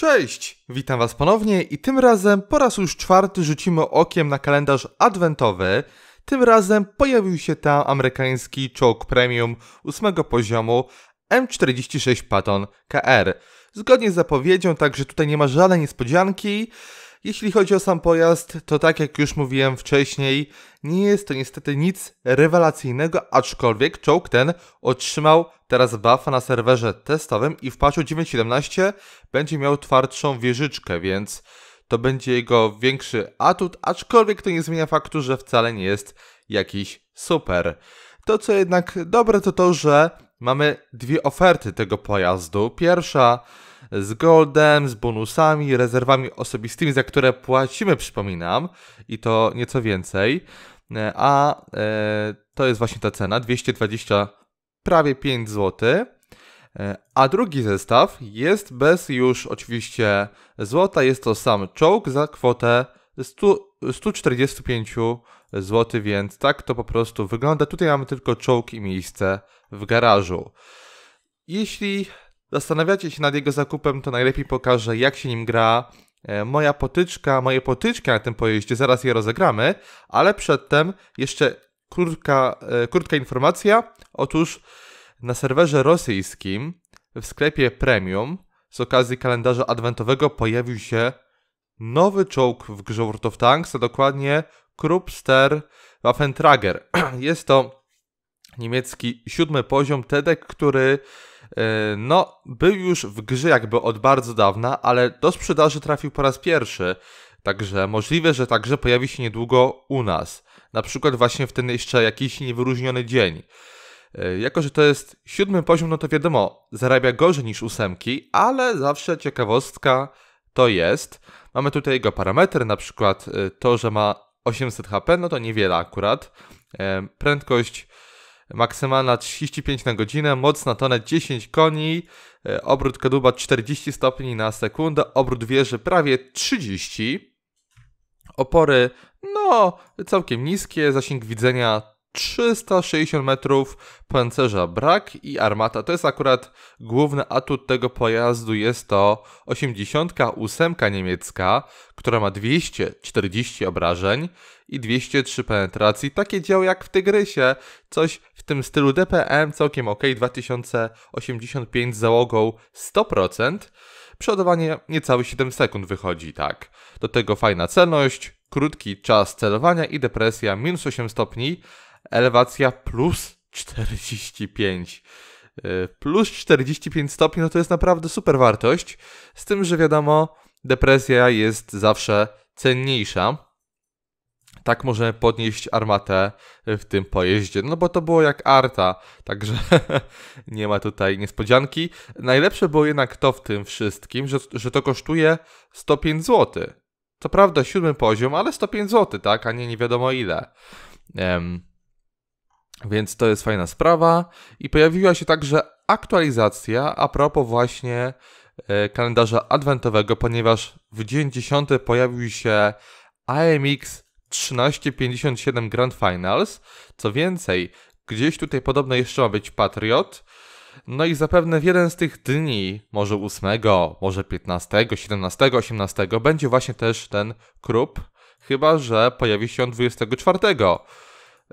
Cześć! Witam Was ponownie i tym razem po raz już czwarty rzucimy okiem na kalendarz adwentowy. Tym razem pojawił się tam amerykański czołg premium 8 poziomu M46 Patton KR. Zgodnie z zapowiedzią, także tutaj nie ma żadnej niespodzianki. Jeśli chodzi o sam pojazd, to tak jak już mówiłem wcześniej, nie jest to niestety nic rewelacyjnego, aczkolwiek czołg ten otrzymał teraz buffa na serwerze testowym i w patchu 9.17 będzie miał twardszą wieżyczkę, więc to będzie jego większy atut, aczkolwiek to nie zmienia faktu, że wcale nie jest jakiś super. To co jednak dobre to to, że mamy dwie oferty tego pojazdu. Pierwsza z goldem, z bonusami, rezerwami osobistymi, za które płacimy, przypominam, i to nieco więcej. E, a e, to jest właśnie ta cena, 220, prawie 5 zł. E, a drugi zestaw jest bez już oczywiście złota, jest to sam czołg za kwotę 100, 145 zł, więc tak to po prostu wygląda. Tutaj mamy tylko czołg i miejsce w garażu. Jeśli zastanawiacie się nad jego zakupem, to najlepiej pokażę, jak się nim gra. E, moja potyczka, moje potyczki na tym pojeździe, zaraz je rozegramy, ale przedtem jeszcze krótka, e, krótka informacja. Otóż na serwerze rosyjskim w sklepie premium z okazji kalendarza adwentowego pojawił się nowy czołg w grze World of Tanks, a dokładnie Krupster Waffentrager. Jest to niemiecki siódmy poziom, tedek, który E, no, był już w grze jakby od bardzo dawna, ale do sprzedaży trafił po raz pierwszy. Także możliwe, że także pojawi się niedługo u nas. Na przykład właśnie w ten jeszcze jakiś niewyróżniony dzień. E, jako, że to jest siódmy poziom, no to wiadomo, zarabia gorzej niż ósemki, ale zawsze ciekawostka to jest. Mamy tutaj jego parametry, na przykład e, to, że ma 800 HP, no to niewiele akurat. Prędkość maksymalna 35 na godzinę, moc na tonę 10 koni, e, obrót kadłuba 40 stopni na sekundę, obrót wieży prawie 30, opory no całkiem niskie, zasięg widzenia 360 metrów pancerza brak i armata. To jest akurat główny atut tego pojazdu. Jest to 88 niemiecka, która ma 240 obrażeń i 203 penetracji. Takie dzieło jak w Tygrysie, coś w tym stylu DPM, całkiem ok, 2085 z załogą 100%. Przodowanie niecałe 7 sekund wychodzi, tak. Do tego fajna celność, krótki czas celowania i depresja minus 8 stopni, elewacja plus 45. E, plus 45 stopni, no to jest naprawdę super wartość. Z tym, że wiadomo, depresja jest zawsze cenniejsza. Tak możemy podnieść armatę w tym pojeździe. No bo to było jak arta, także nie ma tutaj niespodzianki. Najlepsze było jednak to w tym wszystkim, że, że to kosztuje 105 zł. To prawda siódmy poziom, ale 105 zł, tak? A nie nie wiadomo ile. Um, więc to jest fajna sprawa. I pojawiła się także aktualizacja a propos właśnie e, kalendarza adwentowego, ponieważ w dzień 10 pojawił się AMX 1357 Grand Finals. Co więcej, gdzieś tutaj podobno jeszcze ma być Patriot. No i zapewne w jeden z tych dni, może 8, może 15, 17, 18, będzie właśnie też ten Krupp, chyba że pojawi się on 24.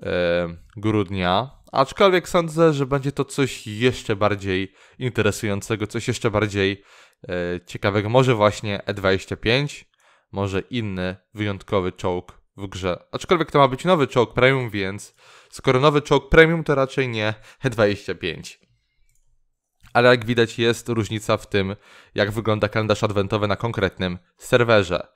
E, grudnia. Aczkolwiek sądzę, że będzie to coś jeszcze bardziej interesującego, coś jeszcze bardziej e, ciekawego. Może właśnie E25, może inny wyjątkowy czołg w grze. Aczkolwiek to ma być nowy czołg premium, więc skoro nowy czołg premium, to raczej nie E25. Ale jak widać jest różnica w tym, jak wygląda kalendarz adwentowy na konkretnym serwerze.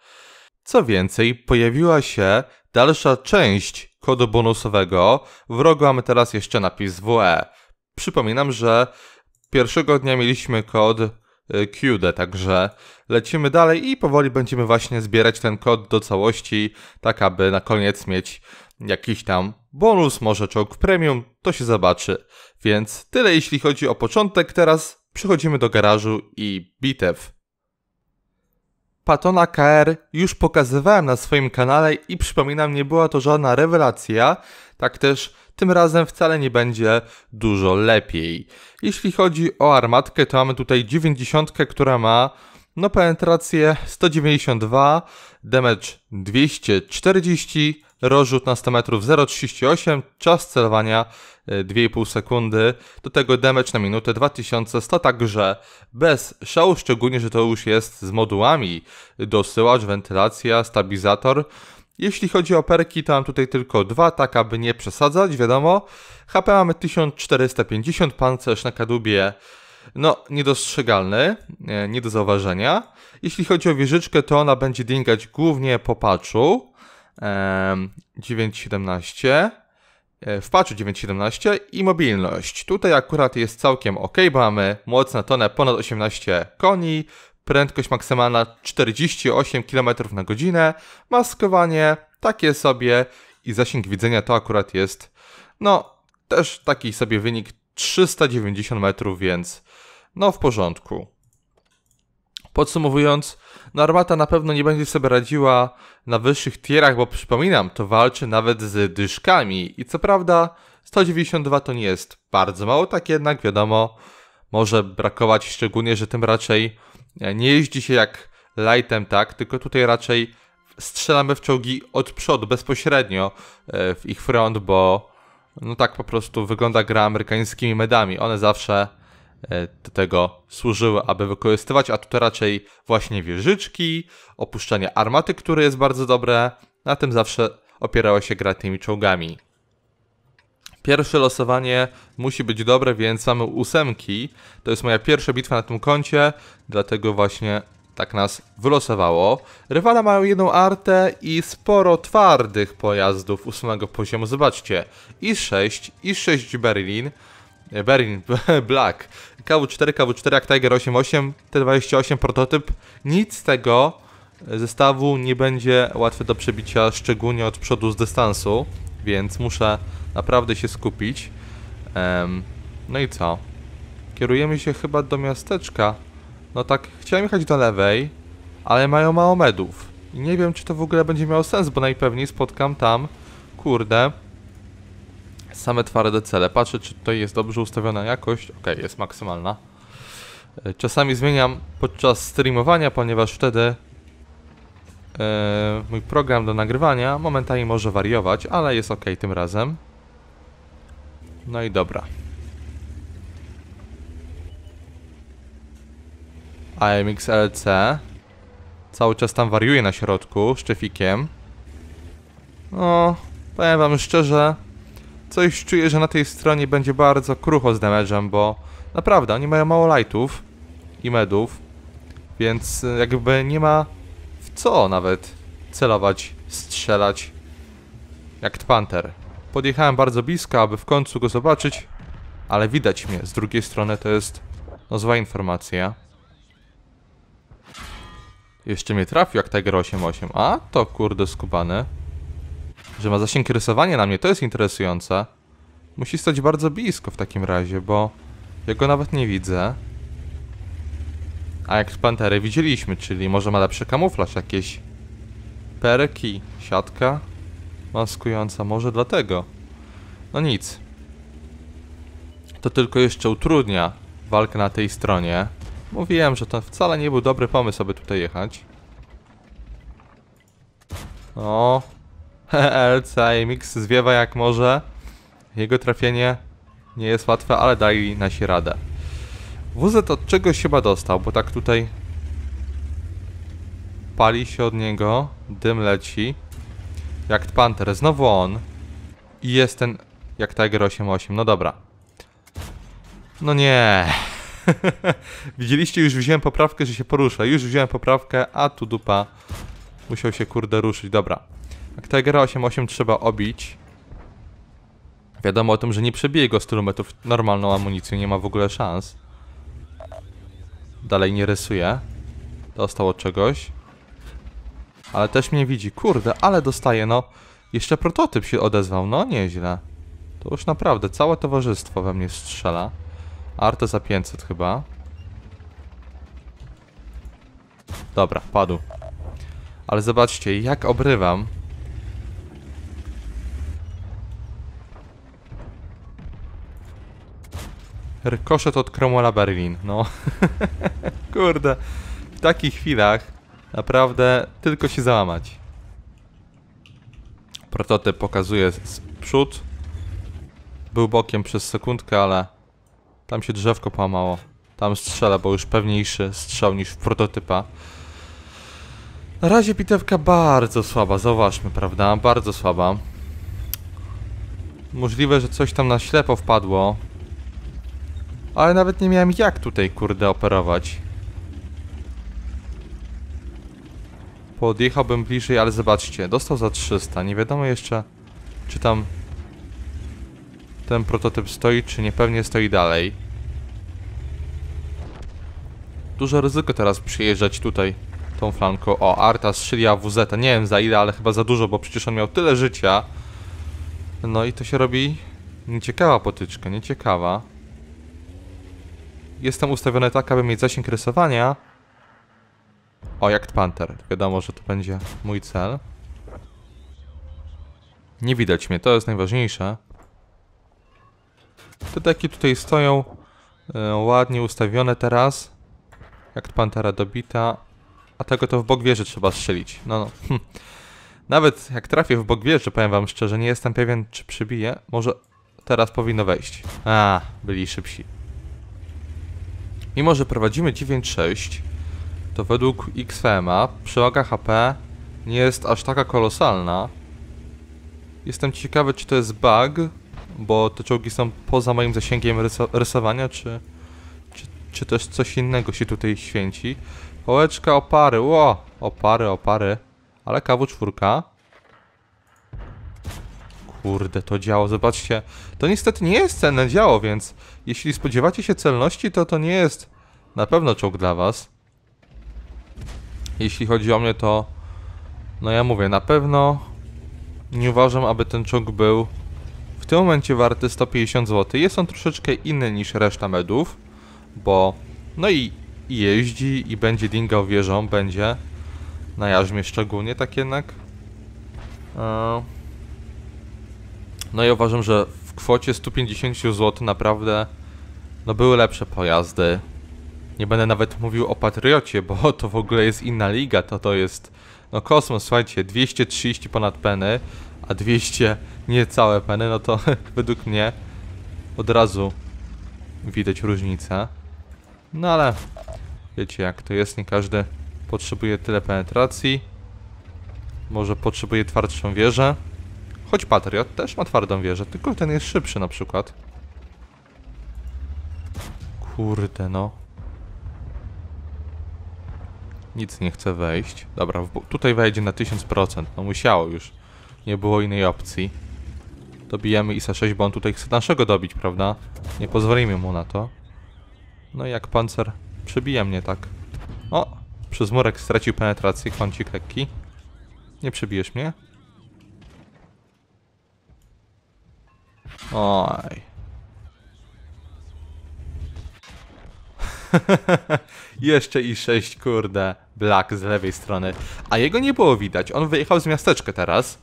Co więcej, pojawiła się dalsza część kodu bonusowego. W rogu mamy teraz jeszcze napis WE. Przypominam, że pierwszego dnia mieliśmy kod y, QD, także lecimy dalej i powoli będziemy właśnie zbierać ten kod do całości, tak aby na koniec mieć jakiś tam bonus, może czołg premium, to się zobaczy. Więc tyle jeśli chodzi o początek, teraz przechodzimy do garażu i bitew. Patona KR już pokazywałem na swoim kanale i przypominam, nie była to żadna rewelacja, tak też tym razem wcale nie będzie dużo lepiej. Jeśli chodzi o armatkę, to mamy tutaj 90, która ma no penetrację 192, damage 240, rozrzut na 100 metrów 0,38, czas celowania 2,5 y, sekundy, do tego damage na minutę 2100, także bez szału, szczególnie, że to już jest z modułami, dosyłacz, wentylacja, stabilizator. Jeśli chodzi o perki, to mam tutaj tylko dwa, tak aby nie przesadzać, wiadomo. HP mamy 1450, pancerz na kadłubie no, niedostrzegalny, nie do zauważenia. Jeśli chodzi o wieżyczkę, to ona będzie dingać głównie po patchu. 9.17, e, w patchu 9.17 i mobilność. Tutaj akurat jest całkiem ok, bo mamy moc na tonę ponad 18 koni, prędkość maksymalna 48 km na godzinę, maskowanie takie sobie i zasięg widzenia to akurat jest, no też taki sobie wynik 390 metrów, więc no w porządku. Podsumowując, no Armata na pewno nie będzie sobie radziła na wyższych tierach, bo przypominam, to walczy nawet z dyszkami i co prawda 192 to nie jest bardzo mało, tak jednak wiadomo, może brakować, szczególnie, że tym raczej e, nie jeździ się jak lightem, tak, tylko tutaj raczej strzelamy w czołgi od przodu, bezpośrednio e, w ich front, bo no tak po prostu wygląda gra amerykańskimi medami, one zawsze E, do tego służyły, aby wykorzystywać, a tu raczej właśnie wieżyczki, opuszczenie armaty, które jest bardzo dobre. Na tym zawsze opierała się gra tymi czołgami. Pierwsze losowanie musi być dobre, więc mamy ósemki. To jest moja pierwsza bitwa na tym koncie, dlatego właśnie tak nas wylosowało. Rywale mają jedną artę i sporo twardych pojazdów ósmego poziomu. Zobaczcie, i 6, i 6 Berlin, e, Berlin Black, KW4, KW4, jak Tiger 88, T28 prototyp. Nic z tego e, zestawu nie będzie łatwe do przebicia, szczególnie od przodu z dystansu, więc muszę naprawdę się skupić. Um, no i co? Kierujemy się chyba do miasteczka. No tak, chciałem jechać do lewej, ale mają mało medów. I nie wiem, czy to w ogóle będzie miało sens, bo najpewniej spotkam tam, kurde, Same twarde cele. Patrzę, czy tutaj jest dobrze ustawiona jakość. Ok, jest maksymalna. E, czasami zmieniam podczas streamowania, ponieważ wtedy yy, mój program do nagrywania momentami może wariować, ale jest ok tym razem. No i dobra. AMX LC cały czas tam wariuje na środku szczyfikiem. No, powiem wam szczerze, Coś czuję, że na tej stronie będzie bardzo krucho z damage'em, bo naprawdę, oni mają mało lightów i medów, więc e, jakby nie ma w co nawet celować, strzelać jak Panther. Podjechałem bardzo blisko, aby w końcu go zobaczyć, ale widać mnie. Z drugiej strony to jest no zła informacja. Jeszcze mnie trafił jak Tiger 88. A, to kurde skubane. Że ma zasięg rysowania na mnie, to jest interesujące. Musi stać bardzo blisko w takim razie, bo ja go nawet nie widzę. A jak pantery widzieliśmy, czyli może ma lepszy kamuflaż, jakieś perki, siatka maskująca, może dlatego. No nic. To tylko jeszcze utrudnia walkę na tej stronie. Mówiłem, że to wcale nie był dobry pomysł, aby tutaj jechać. o Mix zwiewa jak może. Jego trafienie nie jest łatwe, ale dali nasi radę. WZ od czegoś chyba dostał, bo tak tutaj pali się od niego, dym leci. Jak Panther, znowu on. I jest ten, jak Tiger 88, no dobra. No nie. Widzieliście, już wziąłem poprawkę, że się porusza. Już wziąłem poprawkę, a tu dupa. Musiał się kurde ruszyć, dobra. Tigera 8.8 trzeba obić. Wiadomo o tym, że nie przebije go 100 metrów normalną amunicją, nie ma w ogóle szans. Dalej nie rysuje. Dostał od czegoś. Ale też mnie widzi. Kurde, ale dostaje, no. Jeszcze prototyp się odezwał, no nieźle. To już naprawdę całe towarzystwo we mnie strzela. Arte za 500 chyba. Dobra, padł. Ale zobaczcie, jak obrywam Rykoszet od Cromwella Berlin, no. Kurde, w takich chwilach naprawdę tylko się załamać. Prototyp pokazuje z przód. Był bokiem przez sekundkę, ale tam się drzewko połamało. Tam strzela, bo już pewniejszy strzał niż w prototypa. Na razie bitewka bardzo słaba, zauważmy, prawda? Bardzo słaba. Możliwe, że coś tam na ślepo wpadło. Ale nawet nie miałem jak tutaj, kurde, operować. Podjechałbym bliżej, ale zobaczcie, dostał za 300. Nie wiadomo jeszcze, czy tam ten prototyp stoi, czy niepewnie stoi dalej. Duże ryzyko teraz przyjeżdżać tutaj tą flanką. O, Arta strzeliła WZ, -a. nie wiem za ile, ale chyba za dużo, bo przecież on miał tyle życia. No i to się robi nieciekawa potyczka, nieciekawa jestem ustawiony tak, aby mieć zasięg rysowania. O, jak Panther. Wiadomo, że to będzie mój cel. Nie widać mnie, to jest najważniejsze. Te deki tutaj stoją e, ładnie ustawione teraz. Jak Pantera dobita. A tego to w bok wieży trzeba strzelić. No, no. Hm. Nawet jak trafię w bok wieży, powiem wam szczerze, nie jestem pewien, czy przybije. Może teraz powinno wejść. A, byli szybsi. Mimo, że prowadzimy 9-6, to według XFMA przewaga HP nie jest aż taka kolosalna. Jestem ciekawy, czy to jest bug, bo te czołgi są poza moim zasięgiem rysowania, czy, czy, czy, też coś innego się tutaj święci. Pałeczka opary, ło, opary, opary, ale kawu czwórka kurde, to działo, zobaczcie. To niestety nie jest cenne działo, więc jeśli spodziewacie się celności, to to nie jest na pewno czołg dla was. Jeśli chodzi o mnie, to no ja mówię, na pewno nie uważam, aby ten czołg był w tym momencie warty 150 zł. Jest on troszeczkę inny niż reszta medów, bo no i, i jeździ i będzie dingał wieżą, będzie na jarzmie szczególnie tak jednak. Eee. No i uważam, że w kwocie 150 zł naprawdę no były lepsze pojazdy. Nie będę nawet mówił o Patriocie, bo to w ogóle jest inna liga, to to jest no kosmos, słuchajcie, 230 ponad peny, a 200 niecałe peny, no to według mnie od razu widać różnicę. No ale wiecie jak to jest, nie każdy potrzebuje tyle penetracji. Może potrzebuje twardszą wieżę. Choć Patriot też ma twardą wieżę, tylko ten jest szybszy na przykład. Kurde no. Nic nie chce wejść. Dobra, tutaj wejdzie na 1000%. No musiało już. Nie było innej opcji. Dobijemy Isa 6, bo on tutaj chce naszego dobić, prawda? Nie pozwolimy mu na to. No i jak pancer przebija mnie tak. O! Przez murek stracił penetrację, kącik lekki. Nie przebijesz mnie? Oj. Jeszcze i 6, kurde. Black z lewej strony. A jego nie było widać. On wyjechał z miasteczka teraz.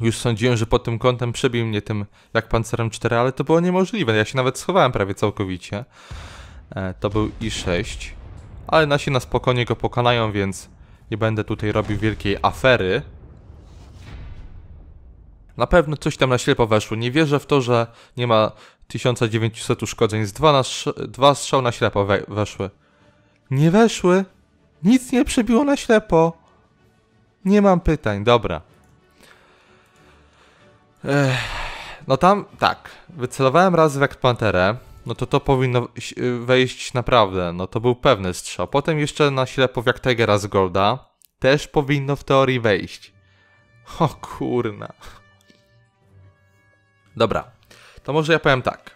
Już sądziłem, że pod tym kątem przebił mnie tym jak pancerem 4, ale to było niemożliwe. Ja się nawet schowałem prawie całkowicie. E, to był i6. Ale nasi na spokojnie go pokonają, więc nie będę tutaj robił wielkiej afery. Na pewno coś tam na ślepo weszło. Nie wierzę w to, że nie ma 1900 uszkodzeń. Z dwa, na sz- dwa strzał na ślepo we- weszły. Nie weszły. Nic nie przebiło na ślepo. Nie mam pytań. Dobra. Ech. No tam, tak. Wycelowałem raz w Ekpanterę. No to to powinno wejść naprawdę. No to był pewny strzał. Potem jeszcze na ślepo w Jaktegera z Golda. Też powinno w teorii wejść. O kurna. Dobra, to może ja powiem tak.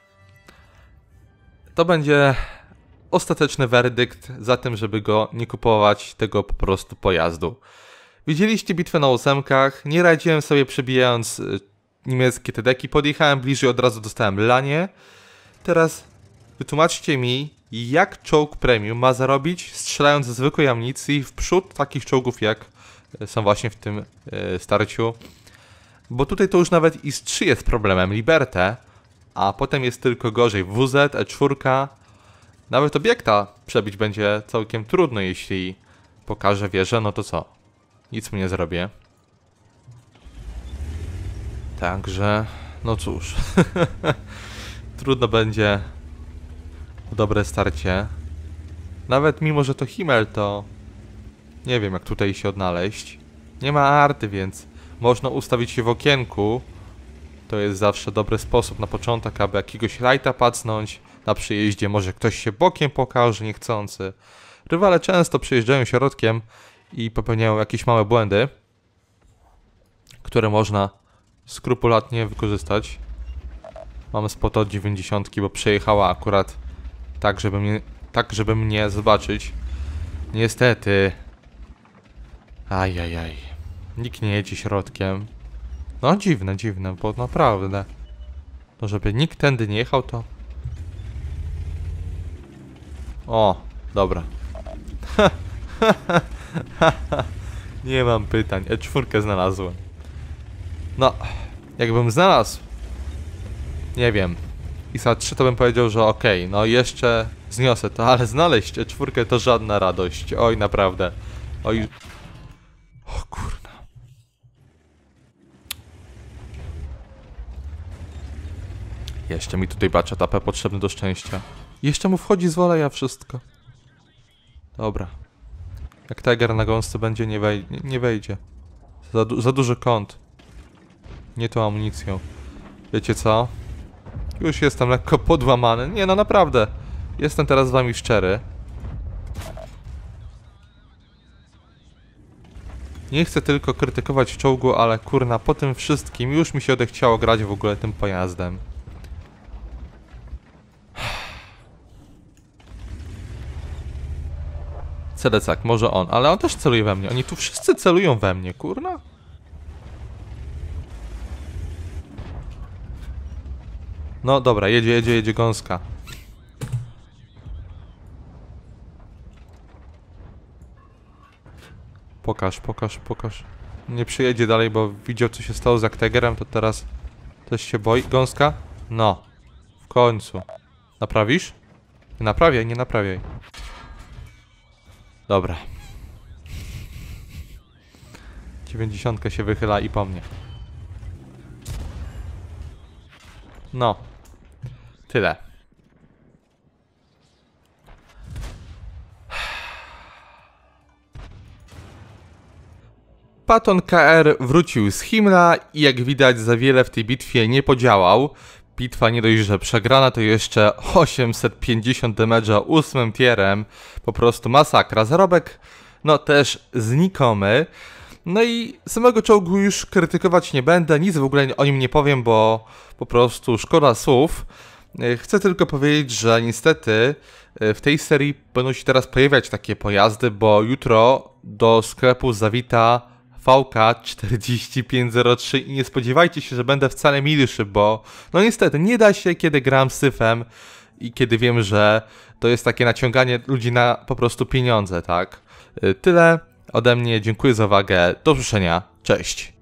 To będzie ostateczny werdykt za tym, żeby go nie kupować tego po prostu pojazdu. Widzieliście bitwę na ósemkach, nie radziłem sobie przebijając y, niemieckie te deki, podjechałem bliżej, od razu dostałem lanie. Teraz wytłumaczcie mi, jak czołg premium ma zarobić strzelając ze zwykłej amunicji w przód takich czołgów jak y, są właśnie w tym y, starciu. Bo tutaj to już nawet IS-3 jest problemem, Liberte, a potem jest tylko gorzej. WZ, E4, nawet obiekta przebić będzie całkiem trudno, jeśli pokażę wieżę, no to co? Nic mu nie zrobię. Także, no cóż. trudno będzie dobre starcie. Nawet mimo, że to Himmel, to nie wiem jak tutaj się odnaleźć. Nie ma arty, więc można ustawić je w okienku. To jest zawsze dobry sposób na początek, aby jakiegoś rajta pacnąć na przyjeździe. Może ktoś się bokiem pokaże niechcący. Rywale często przyjeżdżają środkiem i popełniają jakieś małe błędy, które można skrupulatnie wykorzystać. Mam spot od 90, bo przejechała akurat tak, żeby mnie, tak, żeby mnie zobaczyć. Niestety. Ajajaj. Aj, aj. Nikt nie jedzie środkiem. No dziwne, dziwne, bo naprawdę. No żeby nikt tędy nie jechał, to... O, dobra. nie mam pytań. E4 znalazłem. No, jakbym znalazł... Nie wiem. ISA 3 to bym powiedział, że okej, okay, no jeszcze zniosę to, ale znaleźć E4 to żadna radość. Oj, naprawdę. Oj, Jeszcze mi tutaj baczet tapę potrzebny do szczęścia. Jeszcze mu wchodzi z woleja wszystko. Dobra. Jak Tiger na gąsce będzie, nie, wej nie wejdzie. Za, du za duży kąt. Nie tą amunicją. Wiecie co? Już jestem lekko podłamany. Nie no, naprawdę. Jestem teraz z wami szczery. Nie chcę tylko krytykować czołgu, ale kurna, po tym wszystkim już mi się odechciało grać w ogóle tym pojazdem. Cedecak, może on, ale on też celuje we mnie. Oni tu wszyscy celują we mnie, kurna. No dobra, jedzie, jedzie, jedzie gąska. Pokaż, pokaż, pokaż. Nie przyjedzie dalej, bo widział co się stało z Aktegerem, to teraz też się boi. Gąska? No. W końcu. Naprawisz? Nie naprawiaj, nie naprawiaj. Dobra. 90 się wychyla i po mnie. No. Tyle. Paton KR wrócił z Himla i jak widać za wiele w tej bitwie nie podziałał. Bitwa nie dość, że przegrana, to jeszcze 850 damage'a ósmym tierem. Po prostu masakra. Zarobek, no też znikomy. No i samego czołgu już krytykować nie będę, nic w ogóle o nim nie powiem, bo po prostu szkoda słów. Chcę tylko powiedzieć, że niestety e, w tej serii będą się teraz pojawiać takie pojazdy, bo jutro do sklepu zawita VK4503 i nie spodziewajcie się, że będę wcale milszy, bo no niestety nie da się, kiedy gram syfem i kiedy wiem, że to jest takie naciąganie ludzi na po prostu pieniądze, tak? Y, tyle ode mnie, dziękuję za uwagę, do usłyszenia, cześć!